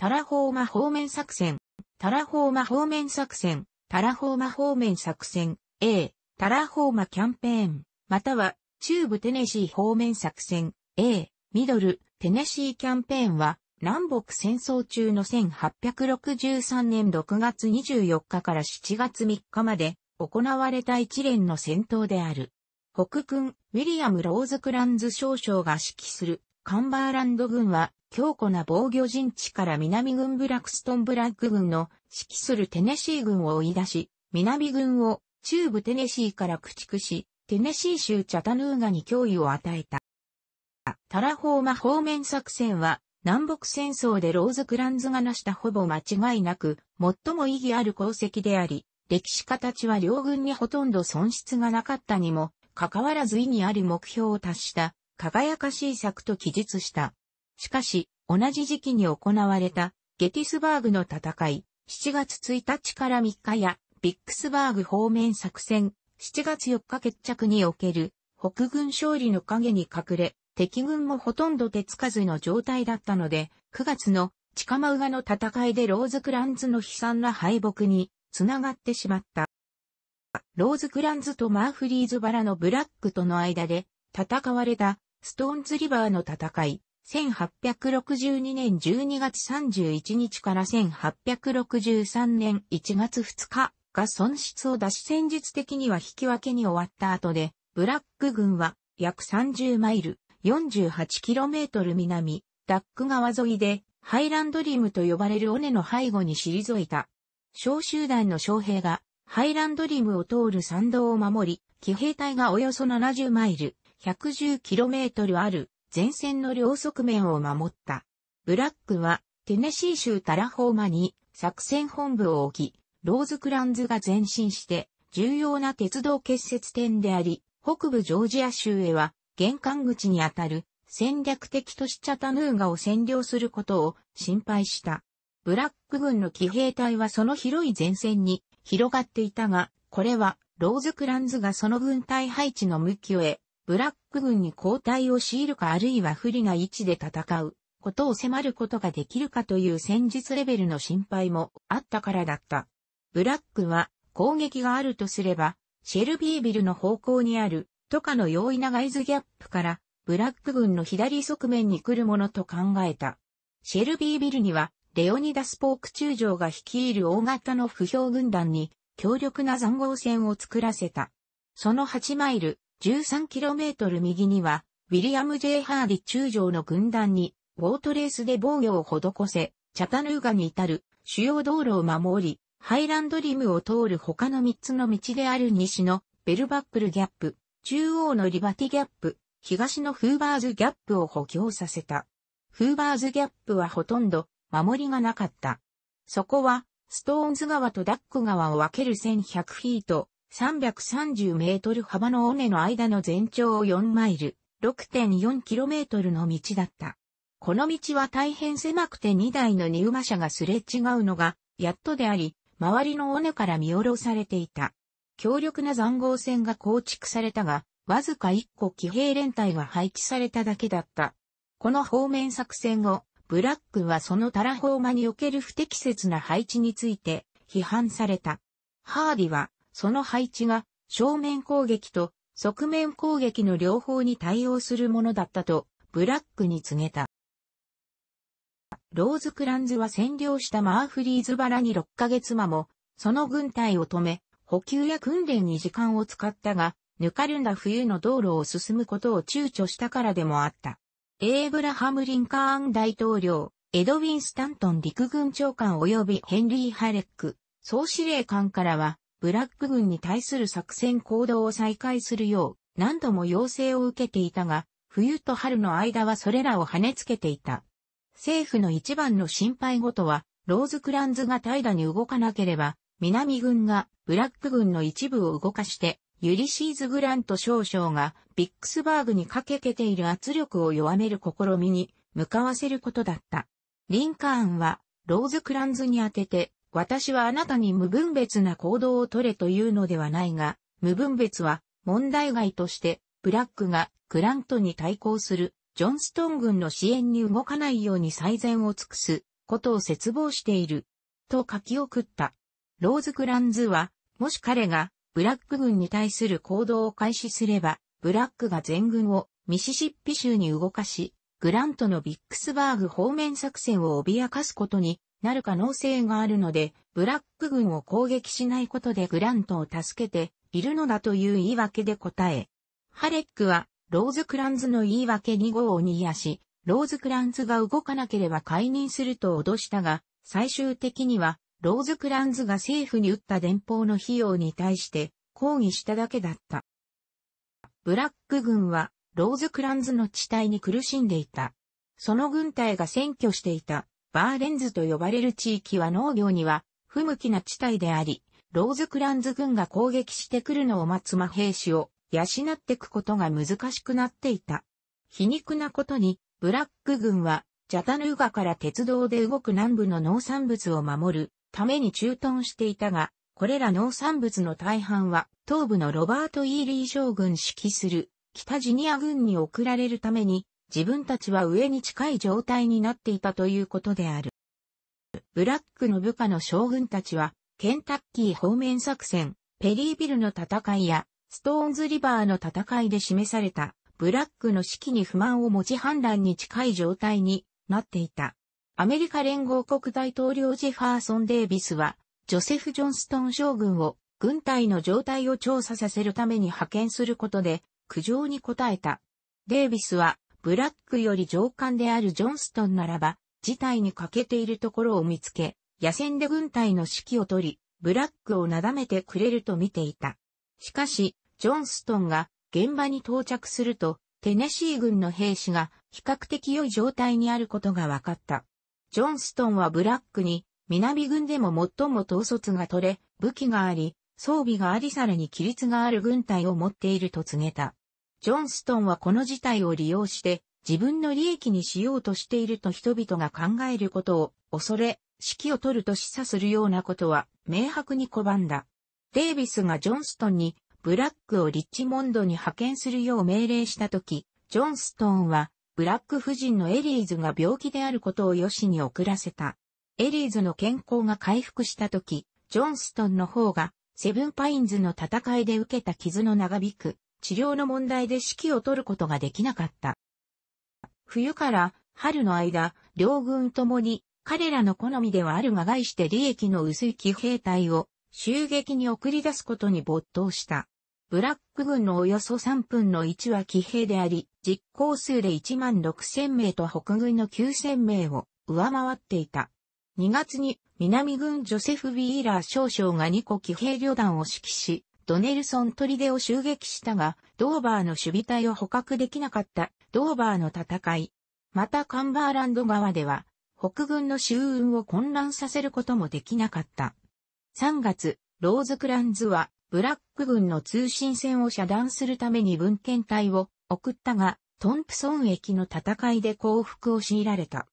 タラホーマ方面作戦、タラホーマ方面作戦、タラホーマ方面作戦、A、タラホーマキャンペーン、または、中部テネシー方面作戦、A、ミドル、テネシーキャンペーンは、南北戦争中の1863年6月24日から7月3日まで行われた一連の戦闘である。北軍、ウィリアム・ローズクランズ少将が指揮するカンバーランド軍は強固な防御陣地から南軍ブラクストンブラック軍の指揮するテネシー軍を追い出し、南軍を中部テネシーから駆逐し、テネシー州チャタヌーガに脅威を与えた。タラホーマ方面作戦は南北戦争でローズクランズが成したほぼ間違いなく最も意義ある功績であり、歴史家たちは両軍にほとんど損失がなかったにも、かかわらず意義ある目標を達した輝かしい作と記述した。しかし、同じ時期に行われたゲティスバーグの戦い、7月1日から3日やビックスバーグ方面作戦、7月4日決着における北軍勝利の陰に隠れ、敵軍もほとんど手つかずの状態だったので、9月のチカマウガの戦いでローズクランズの悲惨な敗北につながってしまった。ローズクランズとマーフリーズバラのブラックとの間で戦われたストーンズリバーの戦い、1862年12月31日から1863年1月2日が損失を出し戦術的には引き分けに終わった後で、ブラック軍は約30マイル 48km 南、ダック川沿いでハイランドリムと呼ばれる尾根の背後に退いた。小集団の将兵がハイランドリムを通る山道を守り、騎兵隊がおよそ70マイル 110km ある前線の両側面を守った。ブラックはテネシー州タラホーマに作戦本部を置き、ローズクランズが前進して重要な鉄道結節点であり、北部ジョージア州へは玄関口にあたる戦略的都市チャタヌーガを占領することを心配した。ブラック軍の騎兵隊はその広い前線に広がっていたが、これはローズクランズがその軍隊配置の向きをへブラック軍に交代を強いるかあるいは不利な位置で戦うことを迫ることができるかという戦術レベルの心配もあったからだった。ブラックは攻撃があるとすれば、シェルビービルの方向にある、とかの容易なガイズギャップから、ブラック軍の左側面に来るものと考えた。シェルビービルには、レオニダス・ポーク中将が率いる大型の不評軍団に、強力な残壕戦を作らせた。その8マイル、13km 右には、ウィリアム・ J・ ハーディ中将の軍団に、ボートレースで防御を施せ、チャタヌーガに至る主要道路を守り、ハイランドリムを通る他の3つの道である西のベルバックルギャップ、中央のリバティギャップ、東のフーバーズギャップを補強させた。フーバーズギャップはほとんど守りがなかった。そこは、ストーンズ川とダック川を分ける1100フィート330メートル幅の尾根の間の全長を4マイル、6.4キロメートルの道だった。この道は大変狭くて2台の荷馬車がすれ違うのが、やっとであり、周りの尾根から見下ろされていた。強力な残壕線が構築されたが、わずか1個騎兵連隊が配置されただけだった。この方面作戦後、ブラックはそのタラフォーマにおける不適切な配置について批判された。ハーディはその配置が正面攻撃と側面攻撃の両方に対応するものだったとブラックに告げた。ローズクランズは占領したマーフリーズバラに6ヶ月間も、その軍隊を止め、補給や訓練に時間を使ったが、ぬかるんだ冬の道路を進むことを躊躇したからでもあった。エーブラハム・リンカーン大統領、エドウィン・スタントン陸軍長官及びヘンリー・ハレック、総司令官からは、ブラック軍に対する作戦行動を再開するよう何度も要請を受けていたが、冬と春の間はそれらを跳ねつけていた。政府の一番の心配事は、ローズクランズが平らに動かなければ、南軍がブラック軍の一部を動かして、ユリシーズ・グラント少将がビックスバーグに駆けけている圧力を弱める試みに向かわせることだった。リンカーンはローズクランズに当てて私はあなたに無分別な行動を取れというのではないが、無分別は問題外として、ブラックがグラントに対抗するジョンストン軍の支援に動かないように最善を尽くすことを絶望している。と書き送った。ローズ・クランズは、もし彼がブラック軍に対する行動を開始すれば、ブラックが全軍をミシシッピ州に動かし、グラントのビックスバーグ方面作戦を脅かすことになる可能性があるので、ブラック軍を攻撃しないことでグラントを助けているのだという言い訳で答え。ハレックは、ローズクランズの言い訳2号を煮やし、ローズクランズが動かなければ解任すると脅したが、最終的には、ローズクランズが政府に打った電報の費用に対して抗議しただけだった。ブラック軍は、ローズクランズの地帯に苦しんでいた。その軍隊が占拠していたバーレンズと呼ばれる地域は農業には不向きな地帯であり、ローズクランズ軍が攻撃してくるのを待つ魔兵士を養ってくことが難しくなっていた。皮肉なことに、ブラック軍は、ジャタヌーガから鉄道で動く南部の農産物を守るために駐屯していたが、これら農産物の大半は、東部のロバート・イーリー将軍指揮する北ジニア軍に送られるために、自分たちは上に近い状態になっていたということである。ブラックの部下の将軍たちは、ケンタッキー方面作戦、ペリービルの戦いや、ストーンズリバーの戦いで示された、ブラックの指揮に不満を持ち反乱に近い状態になっていた。アメリカ連合国大統領ジェファーソン・デイビスは、ジョセフ・ジョンストン将軍を軍隊の状態を調査させるために派遣することで苦情に応えた。デイビスはブラックより上官であるジョンストンならば、事態に欠けているところを見つけ、野戦で軍隊の指揮を取り、ブラックをなだめてくれると見ていた。しかし、ジョンストンが現場に到着すると、テネシー軍の兵士が比較的良い状態にあることが分かった。ジョンストンはブラックに南軍でも最も統率が取れ、武器があり、装備がありさらに規律がある軍隊を持っていると告げた。ジョンストンはこの事態を利用して自分の利益にしようとしていると人々が考えることを恐れ、指揮を取ると示唆するようなことは明白に拒んだ。デイビスがジョンストンにブラックをリッチモンドに派遣するよう命令したとき、ジョンストンはブラック夫人のエリーズが病気であることをヨシに遅らせた。エリーズの健康が回復したとき、ジョンストンの方がセブンパインズの戦いで受けた傷の長引く治療の問題で指揮を取ることができなかった。冬から春の間、両軍ともに彼らの好みではあるが外して利益の薄い騎兵隊を襲撃に送り出すことに没頭した。ブラック軍のおよそ3分の1は騎兵であり、実行数で1万6千名と北軍の9千名を上回っていた。2月に南軍ジョセフ・ビーラー少将が2個騎兵旅団を指揮し、ドネルソン・トリデを襲撃したが、ドーバーの守備隊を捕獲できなかったドーバーの戦い。またカンバーランド側では、北軍の周運を混乱させることもできなかった。3月、ローズクランズは、ブラック軍の通信線を遮断するために文献隊を送ったが、トンプソン駅の戦いで降伏を強いられた。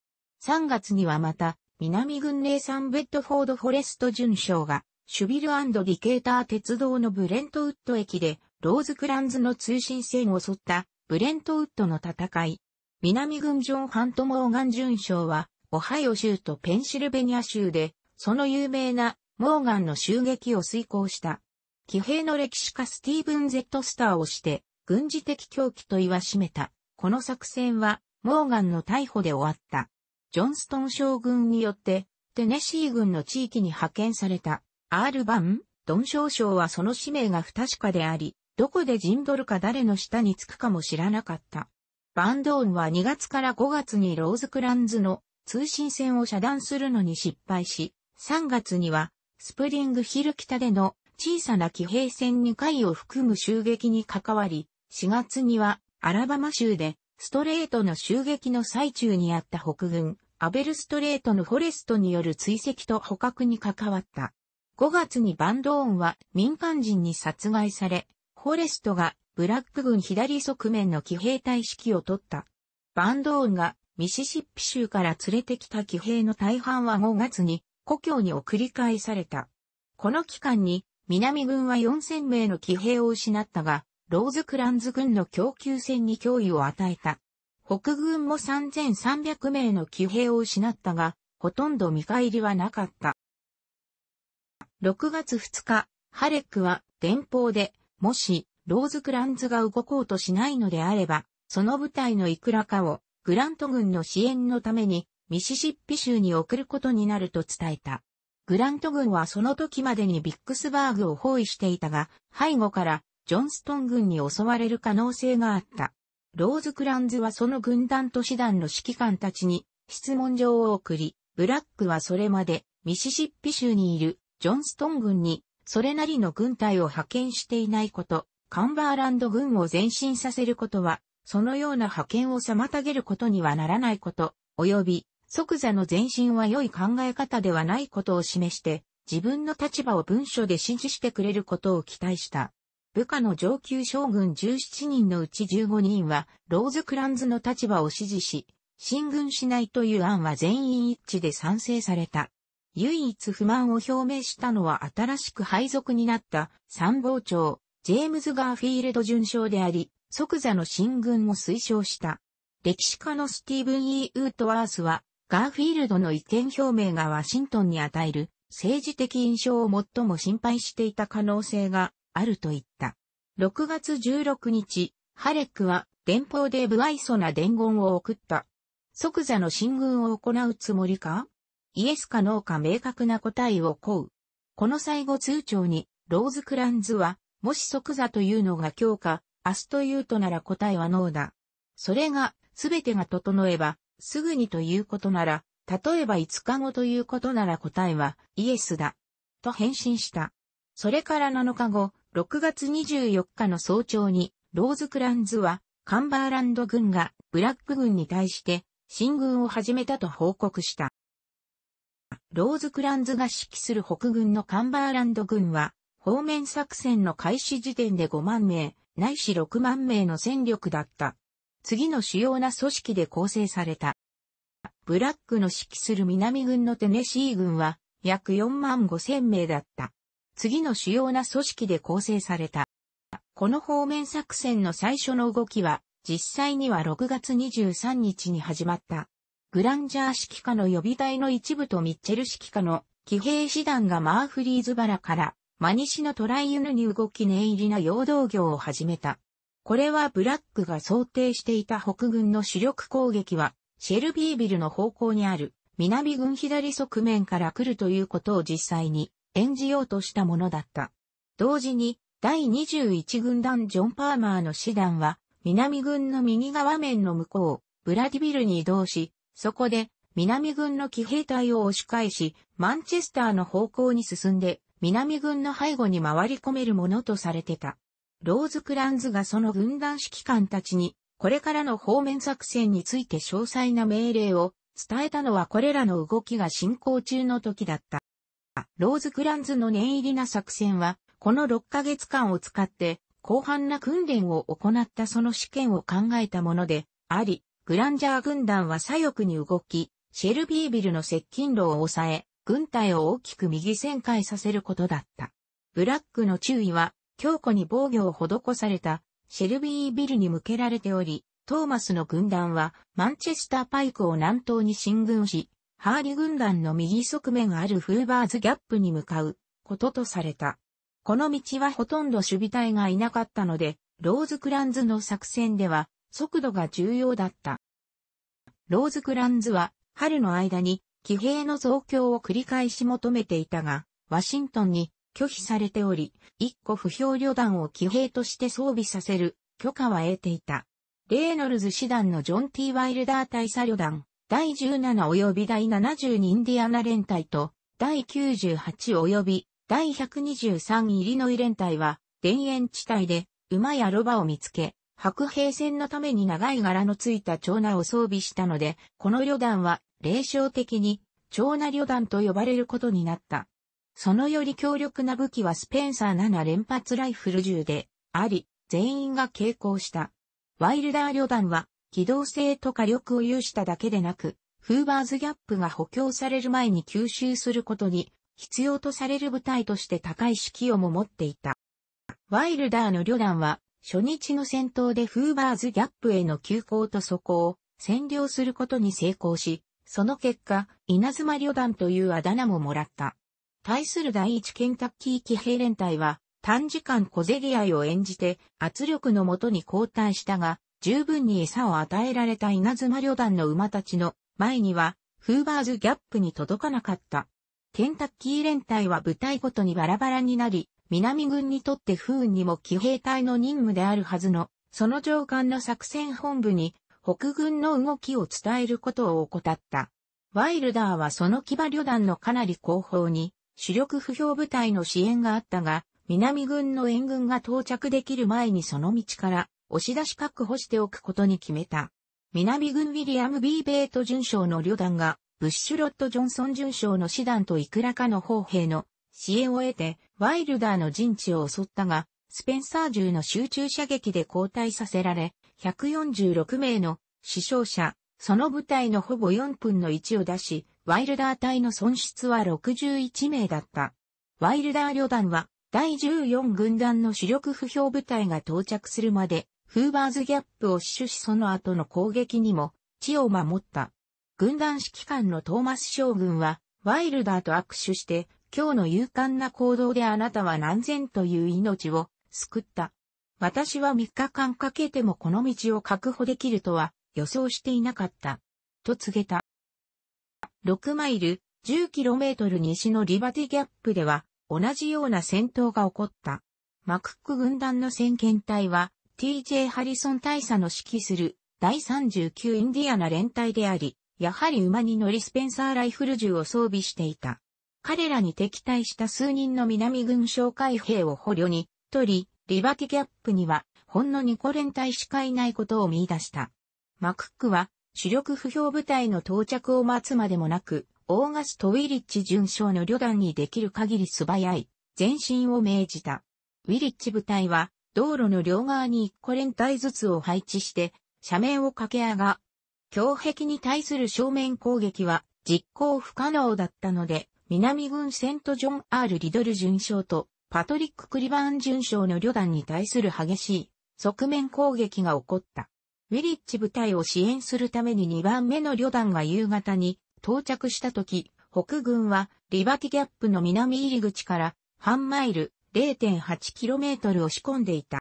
3月にはまた、南軍令産ベッドフォードフォレスト巡将がシュビルディケーター鉄道のブレントウッド駅で、ローズクランズの通信線を襲ったブレントウッドの戦い。南軍ジョン・ハント・モーガン准将は、オハイオ州とペンシルベニア州で、その有名なモーガンの襲撃を遂行した。騎兵の歴史家スティーブン・ゼット・スターをして、軍事的狂気と言わしめた。この作戦は、モーガンの逮捕で終わった。ジョンストン将軍によって、テネシー軍の地域に派遣された。R 版、ドン・ショショはその使命が不確かであり、どこで陣取るか誰の下につくかも知らなかった。バンドーンは2月から5月にローズクランズの通信線を遮断するのに失敗し、3月にはスプリングヒル北での小さな騎兵戦2回を含む襲撃に関わり、4月にはアラバマ州でストレートの襲撃の最中にあった北軍、アベルストレートのフォレストによる追跡と捕獲に関わった。5月にバンドーンは民間人に殺害され、フォレストがブラック軍左側面の騎兵隊指揮を取った。バンドーンがミシシッピ州から連れてきた騎兵の大半は5月に故郷に送り返された。この期間に南軍は4000名の騎兵を失ったが、ローズクランズ軍の供給戦に脅威を与えた。北軍も3300名の騎兵を失ったが、ほとんど見返りはなかった。6月2日、ハレックは電報で、もし、ローズクランズが動こうとしないのであれば、その部隊のいくらかを、グラント軍の支援のために、ミシシッピ州に送ることになると伝えた。グラント軍はその時までにビックスバーグを包囲していたが、背後からジョンストン軍に襲われる可能性があった。ローズクランズはその軍団と師団の指揮官たちに質問状を送り、ブラックはそれまでミシシッピ州にいるジョンストン軍に、それなりの軍隊を派遣していないこと、カンバーランド軍を前進させることは、そのような派遣を妨げることにはならないこと、及び、即座の前進は良い考え方ではないことを示して、自分の立場を文書で指示してくれることを期待した。部下の上級将軍17人のうち15人は、ローズクランズの立場を支持し、進軍しないという案は全員一致で賛成された。唯一不満を表明したのは新しく配属になった参謀長、ジェームズ・ガーフィールド巡将であり、即座の進軍を推奨した。歴史家のスティーブン・イー・ウートワースは、ガーフィールドの意見表明がワシントンに与える政治的印象を最も心配していた可能性があると言った。6月16日、ハレックは電報で不愛想な伝言を送った。即座の進軍を行うつもりかイエスかノーか明確な答えを請う。この最後通帳に、ローズクランズは、もし即座というのが今日か、明日というとなら答えはノーだ。それが、すべてが整えば、すぐにということなら、例えば5日後ということなら答えは、イエスだ。と返信した。それから7日後、6月24日の早朝に、ローズクランズは、カンバーランド軍が、ブラック軍に対して、進軍を始めたと報告した。ローズクランズが指揮する北軍のカンバーランド軍は、方面作戦の開始時点で5万名、ないし6万名の戦力だった。次の主要な組織で構成された。ブラックの指揮する南軍のテネシー軍は約4万5千名だった。次の主要な組織で構成された。この方面作戦の最初の動きは実際には6月23日に始まった。グランジャー指揮下の予備隊の一部とミッチェル指揮下の騎兵師団がマーフリーズバラからマニシのトライユヌに動き念入りな陽動業を始めた。これはブラックが想定していた北軍の主力攻撃はシェルビービルの方向にある南軍左側面から来るということを実際に演じようとしたものだった。同時に第21軍団ジョン・パーマーの師団は南軍の右側面の向こう、ブラディビルに移動し、そこで、南軍の騎兵隊を押し返し、マンチェスターの方向に進んで、南軍の背後に回り込めるものとされてた。ローズクランズがその軍団指揮官たちに、これからの方面作戦について詳細な命令を伝えたのはこれらの動きが進行中の時だった。ローズクランズの念入りな作戦は、この6ヶ月間を使って、広範な訓練を行ったその試験を考えたもので、あり、グランジャー軍団は左翼に動き、シェルビービルの接近路を抑え、軍隊を大きく右旋回させることだった。ブラックの注意は、強固に防御を施された、シェルビービルに向けられており、トーマスの軍団は、マンチェスターパイクを南東に進軍し、ハーリ軍団の右側面あるフーバーズギャップに向かう、こととされた。この道はほとんど守備隊がいなかったので、ローズクランズの作戦では、速度が重要だった。ローズクランズは春の間に騎兵の増強を繰り返し求めていたが、ワシントンに拒否されており、一個不評旅団を騎兵として装備させる許可は得ていた。レーノルズ師団のジョン・ティ・ワイルダー大佐旅団、第17及び第72インディアナ連隊と、第98及び第123イリノイ連隊は、田園地帯で馬やロバを見つけ、白兵戦のために長い柄のついた長男を装備したので、この旅団は、霊障的に、長男旅団と呼ばれることになった。そのより強力な武器はスペンサー7連発ライフル銃で、あり、全員が傾向した。ワイルダー旅団は、機動性と火力を有しただけでなく、フーバーズギャップが補強される前に吸収することに、必要とされる部隊として高い士気をも持っていた。ワイルダーの旅団は、初日の戦闘でフーバーズギャップへの急行とそこを占領することに成功し、その結果、稲妻旅団というあだ名ももらった。対する第一ケンタッキー騎兵連隊は、短時間小競り合いを演じて圧力のもとに交代したが、十分に餌を与えられた稲妻旅団の馬たちの前には、フーバーズギャップに届かなかった。ケンタッキー連隊は部隊ごとにバラバラになり、南軍にとって不運にも騎兵隊の任務であるはずの、その上官の作戦本部に、北軍の動きを伝えることを怠った。ワイルダーはその騎馬旅団のかなり後方に、主力不評部隊の支援があったが、南軍の援軍が到着できる前にその道から押し出し確保しておくことに決めた。南軍ウィリアム・ B・ ベート准将の旅団が、ブッシュロット・ジョンソン准将の師団といくらかの砲兵の支援を得て、ワイルダーの陣地を襲ったが、スペンサー銃の集中射撃で交代させられ、146名の死傷者、その部隊のほぼ4分の1を出し、ワイルダー隊の損失は61名だった。ワイルダー旅団は、第14軍団の主力不評部隊が到着するまで、フーバーズギャップを死守しその後の攻撃にも、地を守った。軍団指揮官のトーマス将軍は、ワイルダーと握手して、今日の勇敢な行動であなたは何千という命を救った。私は3日間かけてもこの道を確保できるとは予想していなかった。と告げた。6マイル、10km 西のリバティギャップでは同じような戦闘が起こった。マクック軍団の先遣隊は TJ ハリソン大佐の指揮する第39インディアナ連隊であり、やはり馬に乗りスペンサーライフル銃を装備していた。彼らに敵対した数人の南軍哨戒兵を捕虜に取り、リバティキャップにはほんの2個連隊しかいないことを見出した。マクックは主力不評部隊の到着を待つまでもなく、オーガスト・ウィリッチ巡将の旅団にできる限り素早い前進を命じた。ウィリッチ部隊は道路の両側に1個連隊ずつを配置して斜面を駆け上が、強壁に対する正面攻撃は実行不可能だったので、南軍セントジョン・ R・ リドル巡将とパトリック・クリバーン巡将の旅団に対する激しい側面攻撃が起こった。ウィリッチ部隊を支援するために2番目の旅団が夕方に到着した時、北軍はリバティギャップの南入り口から半マイル 0.8km を仕込んでいた。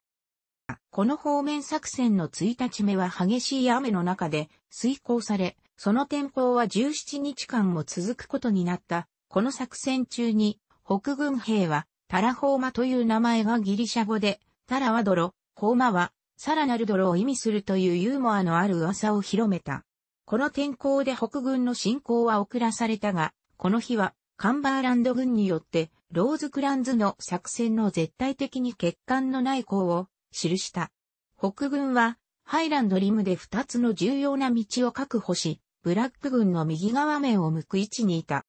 この方面作戦の1日目は激しい雨の中で遂行され、その天候は17日間も続くことになったこの作戦中に、北軍兵は、タラホーマという名前がギリシャ語で、タラは泥、ホーマは、さらなる泥を意味するというユーモアのある噂を広めた。この天候で北軍の進攻は遅らされたが、この日は、カンバーランド軍によって、ローズクランズの作戦の絶対的に欠陥のない項を記した。北軍は、ハイランドリムで2つの重要な道を確保し、ブラック軍の右側面を向く位置にいた。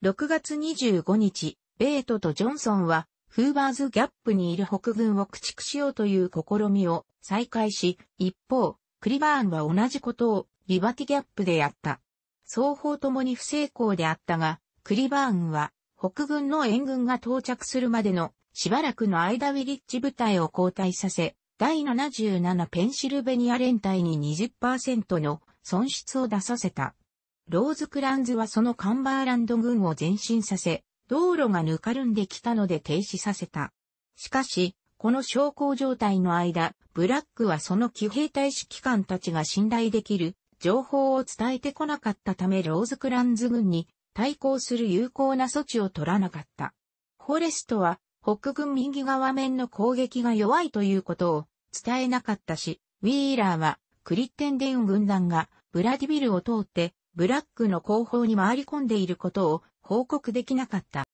6月25日、ベートとジョンソンは、フーバーズギャップにいる北軍を駆逐しようという試みを再開し、一方、クリバーンは同じことをリバティギャップでやった。双方ともに不成功であったが、クリバーンは北軍の援軍が到着するまでのしばらくの間ウィリッジ部隊を交代させ、第77ペンシルベニア連隊に20%の損失を出させた。ローズクランズはそのカンバーランド軍を前進させ、道路がぬかるんできたので停止させた。しかし、この小康状態の間、ブラックはその騎兵隊指揮官たちが信頼できる情報を伝えてこなかったためローズクランズ軍に対抗する有効な措置を取らなかった。フォレストは北軍右側面の攻撃が弱いということを伝えなかったし、ウィーラーはクリッテンデン軍団がブラディビルを通ってブラックの後方に回り込んでいることを報告できなかった。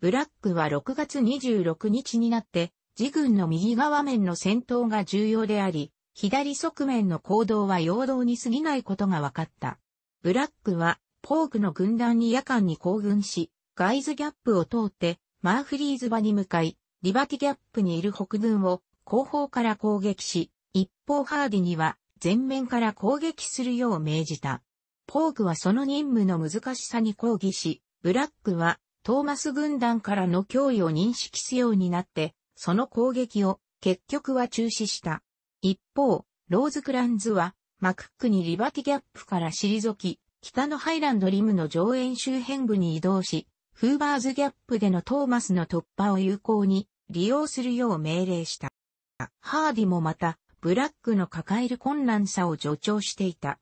ブラックは6月26日になって、自軍の右側面の戦闘が重要であり、左側面の行動は陽動に過ぎないことが分かった。ブラックは、ポークの軍団に夜間に行軍し、ガイズギャップを通って、マーフリーズ場に向かい、リバティギャップにいる北軍を後方から攻撃し、一方ハーディには前面から攻撃するよう命じた。ポークはその任務の難しさに抗議し、ブラックはトーマス軍団からの脅威を認識すようになって、その攻撃を結局は中止した。一方、ローズクランズはマクックにリバティギャップから退き、北のハイランドリムの上演周辺部に移動し、フーバーズギャップでのトーマスの突破を有効に利用するよう命令した。ハーディもまた、ブラックの抱える困難さを助長していた。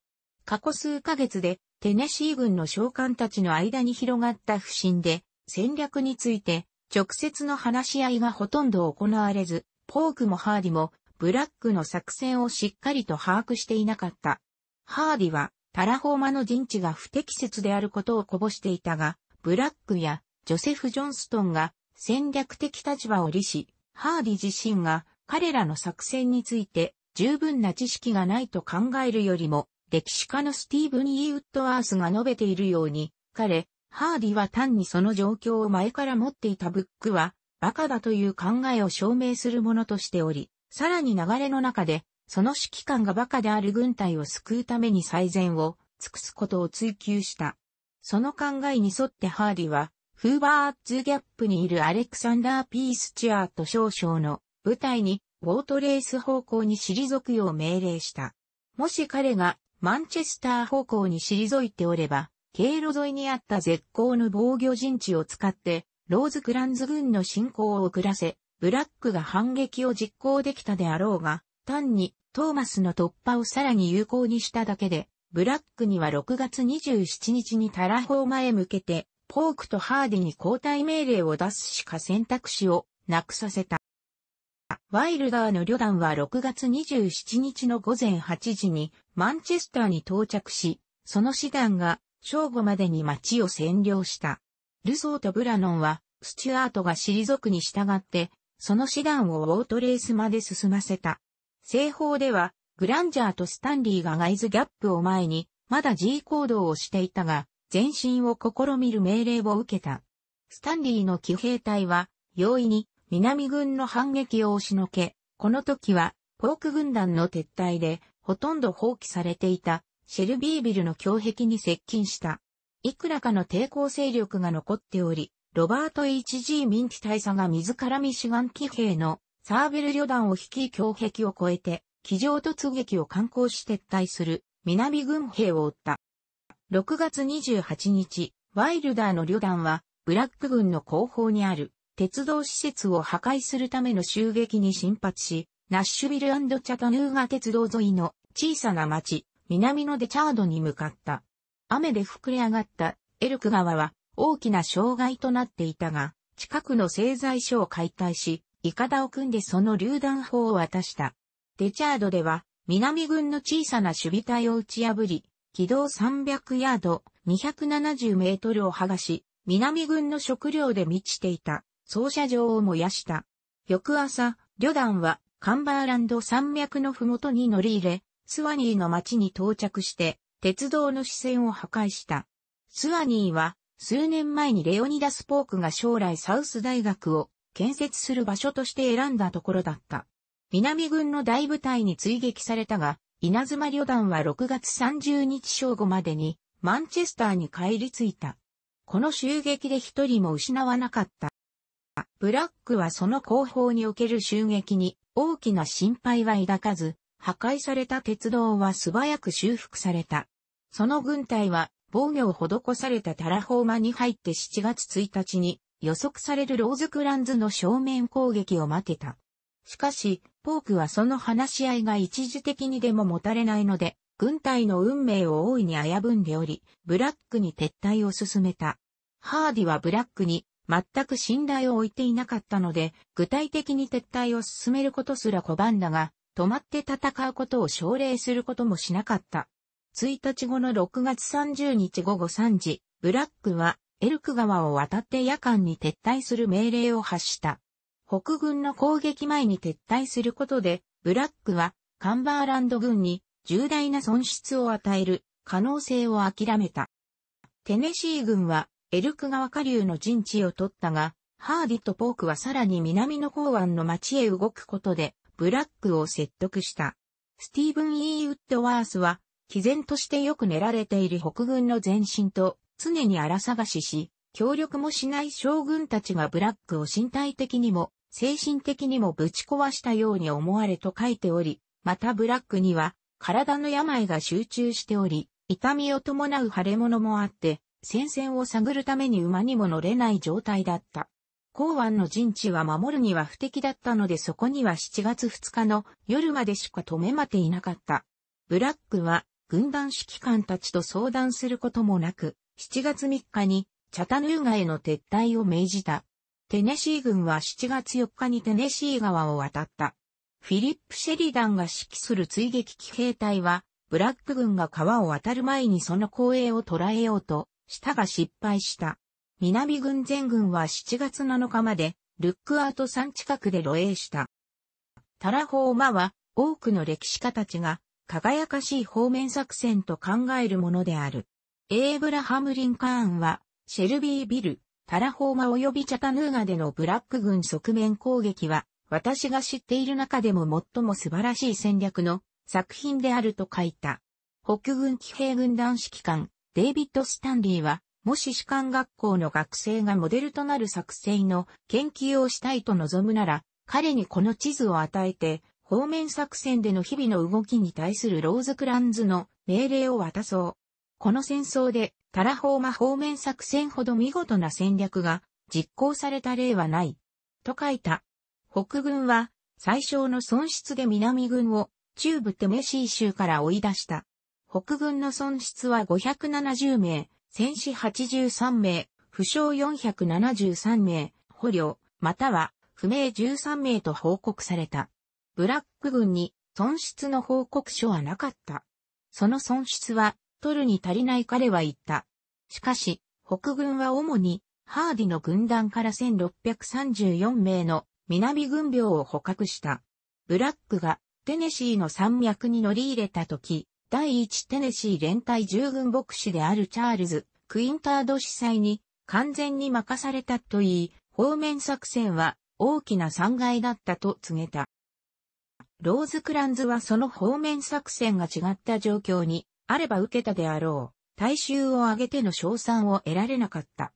過去数ヶ月でテネシー軍の将官たちの間に広がった不信で戦略について直接の話し合いがほとんど行われず、ポークもハーディもブラックの作戦をしっかりと把握していなかった。ハーディはタラホーマの陣地が不適切であることをこぼしていたが、ブラックやジョセフ・ジョンストンが戦略的立場を利し、ハーディ自身が彼らの作戦について十分な知識がないと考えるよりも、歴史家のスティーブン・イーウッドアースが述べているように、彼、ハーディは単にその状況を前から持っていたブックは、バカだという考えを証明するものとしており、さらに流れの中で、その指揮官がバカである軍隊を救うために最善を尽くすことを追求した。その考えに沿ってハーディは、フーバーズギャップにいるアレクサンダー・ピースチアート少将の部隊にボートレース方向に退くよう命令した。もし彼がマンチェスター方向に退いておれば、経路沿いにあった絶好の防御陣地を使って、ローズクランズ軍の進行を遅らせ、ブラックが反撃を実行できたであろうが、単にトーマスの突破をさらに有効にしただけで、ブラックには6月27日にタラホーマへ向けて、ポークとハーディに交代命令を出すしか選択肢をなくさせた。ワイルダーの旅団は6月27日の午前8時にマンチェスターに到着し、その師団が正午までに町を占領した。ルソーとブラノンは、スチュアートが退くに従って、その師団をオートレースまで進ませた。西方では、グランジャーとスタンリーがガイズギャップを前に、まだ G 行動をしていたが、前進を試みる命令を受けた。スタンリーの騎兵隊は、容易に南軍の反撃を押しのけ、この時は、ポーク軍団の撤退で、ほとんど放棄されていたシェルビービルの胸壁に接近した。いくらかの抵抗勢力が残っており、ロバート H.G. ミンティ大佐が自らミシガン騎兵のサーベル旅団を率い胸壁を越えて、機上突撃を敢行し撤退する南軍兵を追った。6月28日、ワイルダーの旅団は、ブラック軍の後方にある鉄道施設を破壊するための襲撃に進発し、ナッシュビルチャタヌーガ鉄道沿いの小さな町、南のデチャードに向かった。雨で膨れ上がったエルク川は大きな障害となっていたが、近くの製材所を解体し、イカダを組んでその榴弾砲を渡した。デチャードでは、南軍の小さな守備隊を打ち破り、軌道300ヤード、270メートルを剥がし、南軍の食料で満ちていた、操車場を燃やした。翌朝、旅団はカンバーランド山脈のふもとに乗り入れ、スワニーの町に到着して、鉄道の支線を破壊した。スワニーは、数年前にレオニダス・ポークが将来サウス大学を建設する場所として選んだところだった。南軍の大部隊に追撃されたが、稲妻旅団は6月30日正午までにマンチェスターに帰り着いた。この襲撃で一人も失わなかった。ブラックはその後方における襲撃に大きな心配は抱かず、破壊された鉄道は素早く修復された。その軍隊は防御を施されたタラホーマに入って7月1日に予測されるローズクランズの正面攻撃を待てた。しかし、ポークはその話し合いが一時的にでも持たれないので、軍隊の運命を大いに危ぶんでおり、ブラックに撤退を進めた。ハーディはブラックに全く信頼を置いていなかったので、具体的に撤退を進めることすら拒んだが、止まって戦うことを奨励することもしなかった。1日後の6月30日午後3時、ブラックはエルク川を渡って夜間に撤退する命令を発した。北軍の攻撃前に撤退することで、ブラックはカンバーランド軍に重大な損失を与える可能性を諦めた。テネシー軍はエルク川下流の陣地を取ったが、ハーディとポークはさらに南の港湾の町へ動くことでブラックを説得した。スティーブン・ E・ ウッドワースは、毅然としてよく練られている北軍の前進と常に荒探しし、協力もしない将軍たちがブラックを身体的にも精神的にもぶち壊したように思われと書いており、またブラックには体の病が集中しており、痛みを伴う腫れ物もあって、戦線を探るために馬にも乗れない状態だった。港湾の陣地は守るには不適だったのでそこには7月2日の夜までしか止め待ていなかった。ブラックは軍団指揮官たちと相談することもなく、7月3日にチャタヌーガへの撤退を命じた。テネシー軍は7月4日にテネシー川を渡った。フィリップ・シェリダンが指揮する追撃騎兵隊は、ブラック軍が川を渡る前にその光栄を捉えようと、したが失敗した。南軍全軍は7月7日まで、ルックアート山近くで露営した。タラホーマは、多くの歴史家たちが、輝かしい方面作戦と考えるものである。エイブラハム・リンカーンは、シェルビー・ビル、タラホーマ及びチャタヌーガでのブラック軍側面攻撃は、私が知っている中でも最も素晴らしい戦略の作品であると書いた。北軍騎兵軍団指揮官、デイビッド・スタンリーは、もし士官学校の学生がモデルとなる作成の研究をしたいと望むなら、彼にこの地図を与えて、方面作戦での日々の動きに対するローズクランズの命令を渡そう。この戦争で、タラホーマ方面作戦ほど見事な戦略が実行された例はない。と書いた。北軍は最小の損失で南軍を中部テメシー州から追い出した。北軍の損失は570名、戦死83名、負傷473名、捕虜、または不明13名と報告された。ブラック軍に損失の報告書はなかった。その損失は取るに足りない彼は言った。しかし、北軍は主にハーディの軍団から1634名の南軍病を捕獲した。ブラックがテネシーの山脈に乗り入れた時、第1テネシー連隊従軍牧師であるチャールズ・クインタード司祭に完全に任されたといい、方面作戦は大きな損害だったと告げた。ローズクランズはその方面作戦が違った状況にあれば受けたであろう、大衆を挙げての賞賛を得られなかった。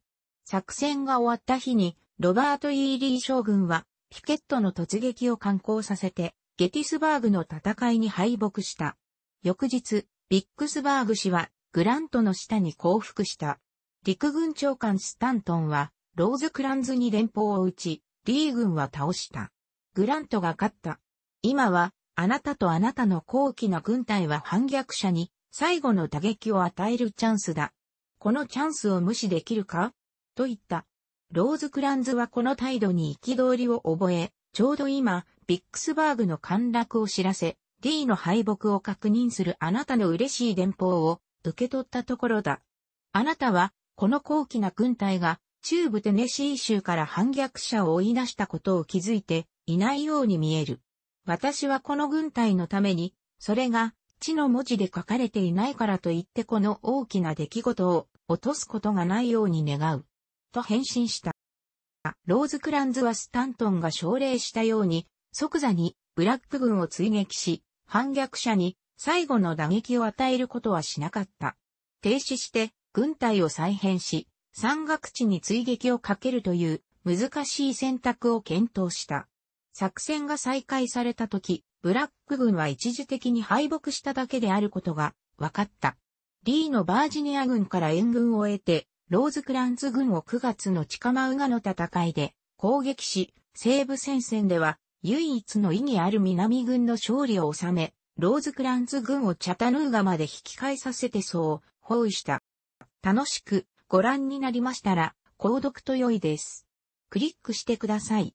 作戦が終わった日に、ロバート・イーリー将軍は、ピケットの突撃を敢行させて、ゲティスバーグの戦いに敗北した。翌日、ビックスバーグ氏はグラントの下に降伏した。陸軍長官スタントンはローズクランズに連邦を打ち、リー軍は倒した。グラントが勝った。今は、あなたとあなたの高貴な軍隊は反逆者に最後の打撃を与えるチャンスだ。このチャンスを無視できるかと言った。ローズクランズはこの態度に憤りを覚え、ちょうど今、ビックスバーグの陥落を知らせ、D の敗北を確認するあなたの嬉しい電報を受け取ったところだ。あなたは、この高貴な軍隊が、中部テネシー州から反逆者を追い出したことを気づいていないように見える。私はこの軍隊のために、それが、地の文字で書かれていないからといってこの大きな出来事を落とすことがないように願う。と返信した。ローズクランズはスタントンが奨励したように、即座にブラック軍を追撃し、反逆者に最後の打撃を与えることはしなかった。停止して軍隊を再編し、山岳地に追撃をかけるという難しい選択を検討した。作戦が再開された時、ブラック軍は一時的に敗北しただけであることが分かった。リーのバージニア軍から援軍を得て、ローズクランズ軍を9月のチカマウガの戦いで攻撃し、西部戦線では唯一の意義ある南軍の勝利を収め、ローズクランズ軍をチャタヌーガまで引き返させてそう、包囲した。楽しくご覧になりましたら、購読と良いです。クリックしてください。